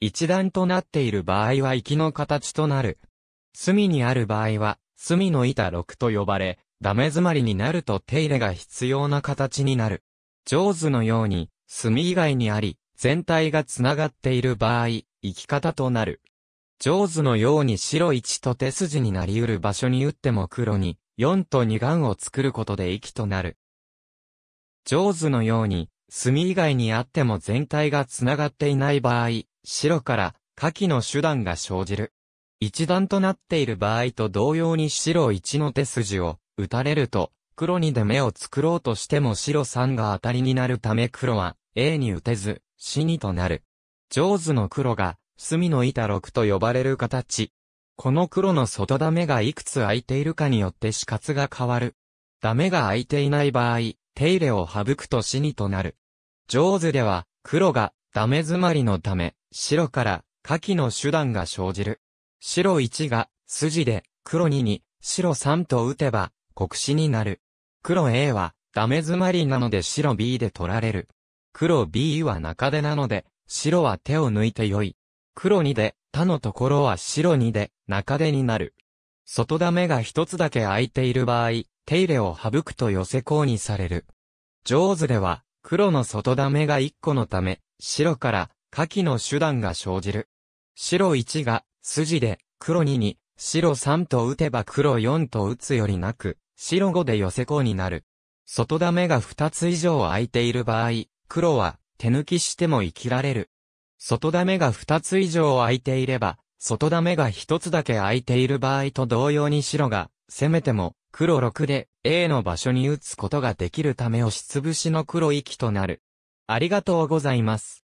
一段となっている場合は息の形となる。隅にある場合は、隅の板6と呼ばれ、ダメ詰まりになると手入れが必要な形になる。上手のように、隅以外にあり、全体がつながっている場合、生き方となる。上手のように白1と手筋になり得る場所に打っても黒に、4と2眼を作ることで息となる。上手のように、隅以外にあっても全体がつながっていない場合、白から下記の手段が生じる。一段となっている場合と同様に白1の手筋を打たれると、黒2で目を作ろうとしても白3が当たりになるため黒は A に打てず、死にとなる。上手の黒が、隅の板6と呼ばれる形。この黒の外ダメがいくつ空いているかによって死活が変わる。ダメが空いていない場合、手入れを省くと死にとなる。上手では、黒が、ダメ詰まりのため、白から下記の手段が生じる。白1が筋で黒2に白3と打てば国士になる。黒 A はダメ詰まりなので白 B で取られる。黒 B は中手なので白は手を抜いて良い。黒2で他のところは白2で中手になる。外ダメが一つだけ空いている場合、手入れを省くと寄せ項にされる。上手では、黒の外ダメが1個のため、白から下記の手段が生じる。白1が、筋で、黒2に、白3と打てば黒4と打つよりなく、白5で寄せ子になる。外ダメが2つ以上空いている場合、黒は手抜きしても生きられる。外ダメが2つ以上空いていれば、外ダメが1つだけ空いている場合と同様に白が、攻めても黒6で A の場所に打つことができるため押しつぶしの黒域となる。ありがとうございます。